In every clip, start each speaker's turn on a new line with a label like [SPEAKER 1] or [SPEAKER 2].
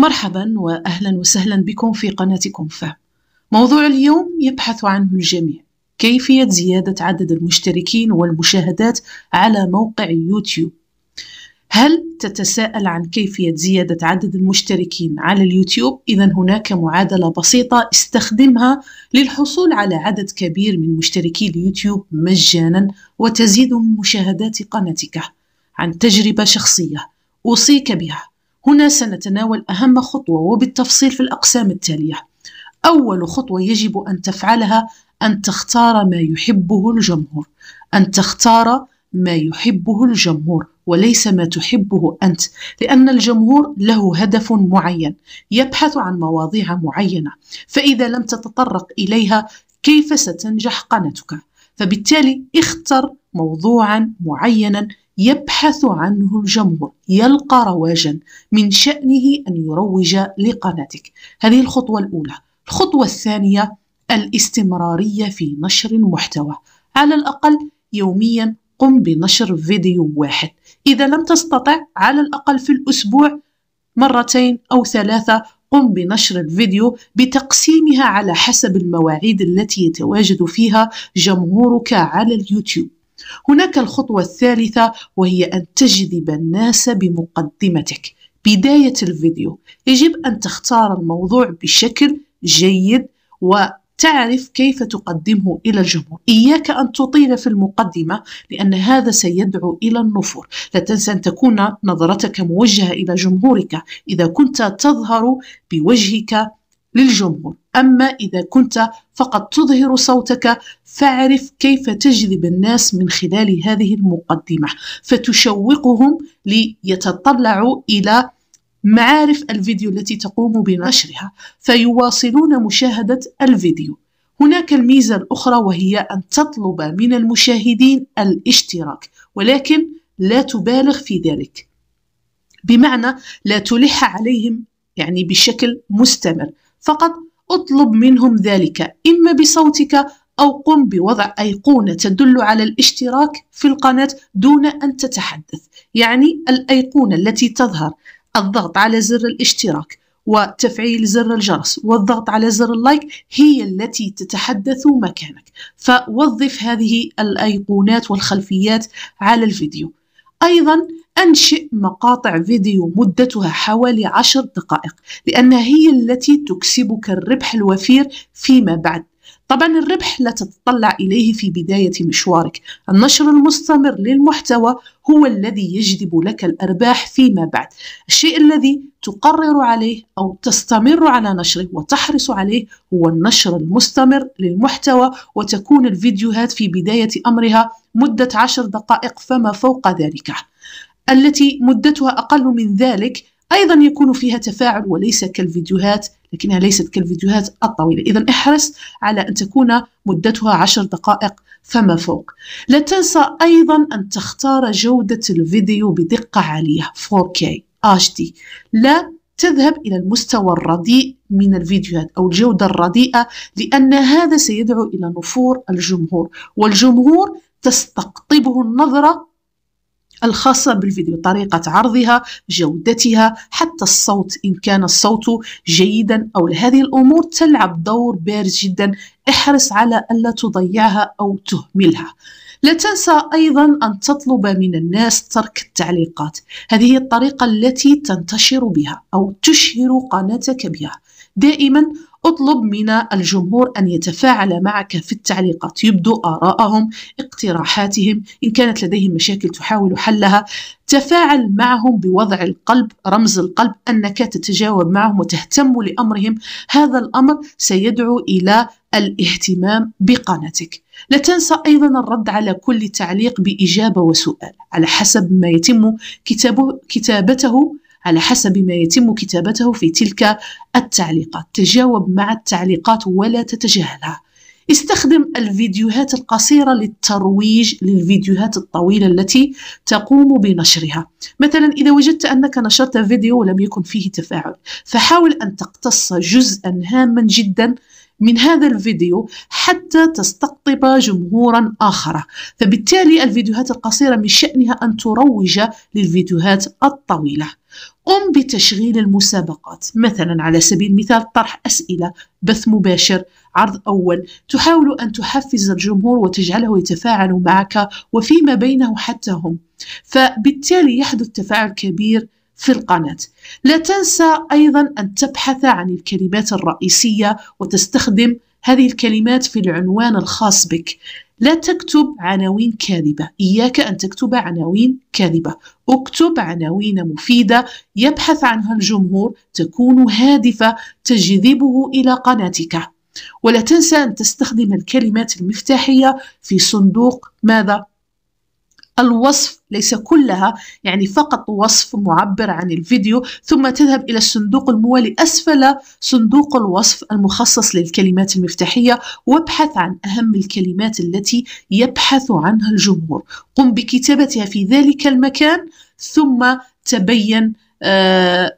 [SPEAKER 1] مرحبا واهلا وسهلا بكم في قناتكم فهم. موضوع اليوم يبحث عنه الجميع كيفية زيادة عدد المشتركين والمشاهدات على موقع يوتيوب. هل تتساءل عن كيفية زيادة عدد المشتركين على اليوتيوب؟ إذا هناك معادلة بسيطة استخدمها للحصول على عدد كبير من مشتركي اليوتيوب مجانا وتزيد من مشاهدات قناتك. عن تجربة شخصية أوصيك بها هنا سنتناول أهم خطوة وبالتفصيل في الأقسام التالية أول خطوة يجب أن تفعلها أن تختار ما يحبه الجمهور أن تختار ما يحبه الجمهور وليس ما تحبه أنت لأن الجمهور له هدف معين يبحث عن مواضيع معينة فإذا لم تتطرق إليها كيف ستنجح قناتك فبالتالي اختر موضوعا معينا يبحث عنه الجمهور يلقى رواجا من شأنه أن يروج لقناتك هذه الخطوة الأولى الخطوة الثانية الاستمرارية في نشر المحتوى على الأقل يوميا قم بنشر فيديو واحد إذا لم تستطع على الأقل في الأسبوع مرتين أو ثلاثة قم بنشر الفيديو بتقسيمها على حسب المواعيد التي يتواجد فيها جمهورك على اليوتيوب هناك الخطوة الثالثة وهي أن تجذب الناس بمقدمتك بداية الفيديو يجب أن تختار الموضوع بشكل جيد وتعرف كيف تقدمه إلى الجمهور إياك أن تطيل في المقدمة لأن هذا سيدعو إلى النفور لا تنسى أن تكون نظرتك موجهة إلى جمهورك إذا كنت تظهر بوجهك للجمهور أما إذا كنت فقط تظهر صوتك فاعرف كيف تجذب الناس من خلال هذه المقدمة فتشوقهم ليتطلعوا إلى معارف الفيديو التي تقوم بنشرها فيواصلون مشاهدة الفيديو هناك الميزة الأخرى وهي أن تطلب من المشاهدين الاشتراك ولكن لا تبالغ في ذلك بمعنى لا تلح عليهم يعني بشكل مستمر فقط اطلب منهم ذلك إما بصوتك أو قم بوضع أيقونة تدل على الاشتراك في القناة دون أن تتحدث يعني الأيقونة التي تظهر الضغط على زر الاشتراك وتفعيل زر الجرس والضغط على زر اللايك هي التي تتحدث مكانك فوظف هذه الأيقونات والخلفيات على الفيديو أيضا أنشئ مقاطع فيديو مدتها حوالي عشر دقائق لأنها هي التي تكسبك الربح الوفير فيما بعد طبعا الربح لا تتطلع إليه في بداية مشوارك النشر المستمر للمحتوى هو الذي يجلب لك الأرباح فيما بعد الشيء الذي تقرر عليه أو تستمر على نشره وتحرص عليه هو النشر المستمر للمحتوى وتكون الفيديوهات في بداية أمرها مدة عشر دقائق فما فوق ذلك التي مدتها أقل من ذلك أيضا يكون فيها تفاعل وليس كالفيديوهات لكنها ليست كالفيديوهات الطويلة إذا احرص على أن تكون مدتها عشر دقائق فما فوق لا تنسى أيضا أن تختار جودة الفيديو بدقة عالية 4K HD لا تذهب إلى المستوى الرديء من الفيديوهات أو الجودة الرديئة لأن هذا سيدعو إلى نفور الجمهور والجمهور تستقطبه النظرة الخاصة بالفيديو طريقة عرضها جودتها حتى الصوت إن كان الصوت جيدا أو هذه الأمور تلعب دور بارز جدا احرص على ألا تضيعها أو تهملها لا تنسى أيضا أن تطلب من الناس ترك التعليقات هذه الطريقة التي تنتشر بها أو تشهر قناتك بها دائما اطلب من الجمهور أن يتفاعل معك في التعليقات يبدو آراءهم اقتراحاتهم إن كانت لديهم مشاكل تحاول حلها تفاعل معهم بوضع القلب رمز القلب أنك تتجاوب معهم وتهتم لأمرهم هذا الأمر سيدعو إلى الاهتمام بقناتك لا تنسى أيضا الرد على كل تعليق بإجابة وسؤال على حسب ما يتم كتابه كتابته على حسب ما يتم كتابته في تلك التعليقات تجاوب مع التعليقات ولا تتجاهلها استخدم الفيديوهات القصيرة للترويج للفيديوهات الطويلة التي تقوم بنشرها مثلا إذا وجدت أنك نشرت فيديو ولم يكن فيه تفاعل فحاول أن تقتص جزءا هاما جدا من هذا الفيديو حتى تستقطب جمهورا آخر فبالتالي الفيديوهات القصيرة من شأنها أن تروج للفيديوهات الطويلة قم بتشغيل المسابقات مثلا على سبيل المثال طرح أسئلة بث مباشر عرض أول تحاول أن تحفز الجمهور وتجعله يتفاعل معك وفيما بينه حتى هم فبالتالي يحدث تفاعل كبير في القناة لا تنسى أيضا أن تبحث عن الكلمات الرئيسية وتستخدم هذه الكلمات في العنوان الخاص بك لا تكتب عناوين كاذبة إياك أن تكتب عناوين كاذبة اكتب عناوين مفيدة يبحث عنها الجمهور تكون هادفة تجذبه إلى قناتك ولا تنسى أن تستخدم الكلمات المفتاحية في صندوق ماذا؟ الوصف ليس كلها يعني فقط وصف معبر عن الفيديو ثم تذهب إلى الصندوق الموالي أسفل صندوق الوصف المخصص للكلمات المفتاحية وابحث عن أهم الكلمات التي يبحث عنها الجمهور قم بكتابتها في ذلك المكان ثم تبين آه،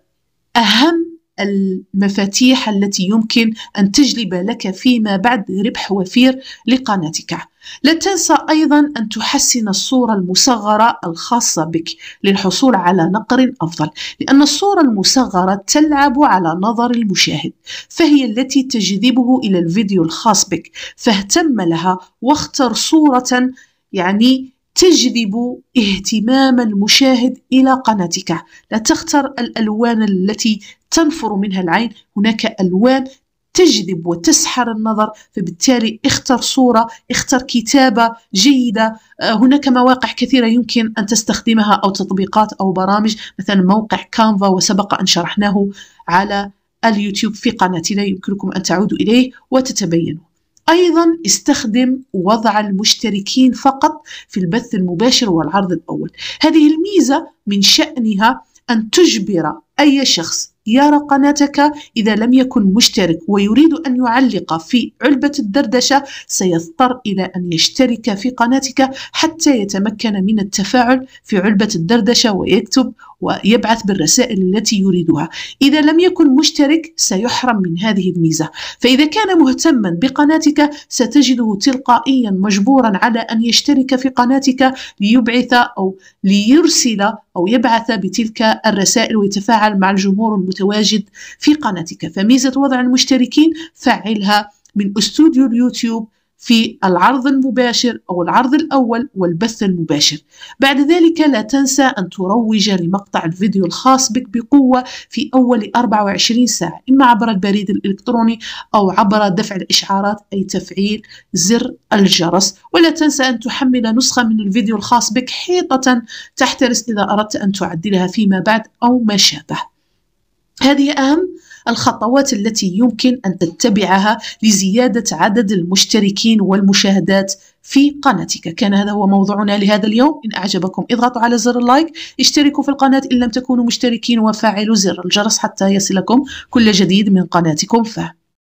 [SPEAKER 1] أهم المفاتيح التي يمكن أن تجلب لك فيما بعد ربح وفير لقناتك لا تنسى أيضا أن تحسن الصورة المصغرة الخاصة بك للحصول على نقر أفضل لأن الصورة المصغرة تلعب على نظر المشاهد فهي التي تجذبه إلى الفيديو الخاص بك فاهتم لها واختر صورة يعني تجذب اهتمام المشاهد إلى قناتك لا تختر الألوان التي تنفر منها العين هناك ألوان تجذب وتسحر النظر فبالتالي اختر صورة اختر كتابة جيدة آه، هناك مواقع كثيرة يمكن أن تستخدمها أو تطبيقات أو برامج مثلا موقع كانفا وسبق أن شرحناه على اليوتيوب في قناتنا يمكنكم أن تعودوا إليه وتتبينوا أيضا استخدم وضع المشتركين فقط في البث المباشر والعرض الأول هذه الميزة من شأنها أن تجبر أي شخص يرى قناتك إذا لم يكن مشترك ويريد أن يعلق في علبة الدردشة سيضطر إلى أن يشترك في قناتك حتى يتمكن من التفاعل في علبة الدردشة ويكتب ويبعث بالرسائل التي يريدها إذا لم يكن مشترك سيحرم من هذه الميزة فإذا كان مهتما بقناتك ستجده تلقائيا مجبورا على أن يشترك في قناتك ليبعث أو ليرسل أو يبعث بتلك الرسائل ويتفاعل مع الجمهور المتواجد في قناتك فميزة وضع المشتركين فعلها من استوديو اليوتيوب في العرض المباشر أو العرض الأول والبث المباشر بعد ذلك لا تنسى أن تروج لمقطع الفيديو الخاص بك بقوة في أول 24 ساعة إما عبر البريد الإلكتروني أو عبر دفع الإشعارات أي تفعيل زر الجرس ولا تنسى أن تحمل نسخة من الفيديو الخاص بك حيطة تحترس إذا أردت أن تعدلها فيما بعد أو ما شابه هذه أهم الخطوات التي يمكن أن تتبعها لزيادة عدد المشتركين والمشاهدات في قناتك كان هذا هو موضوعنا لهذا اليوم إن أعجبكم اضغطوا على زر اللايك اشتركوا في القناة إن لم تكونوا مشتركين وفعلوا زر الجرس حتى يصلكم كل جديد من قناتكم فهم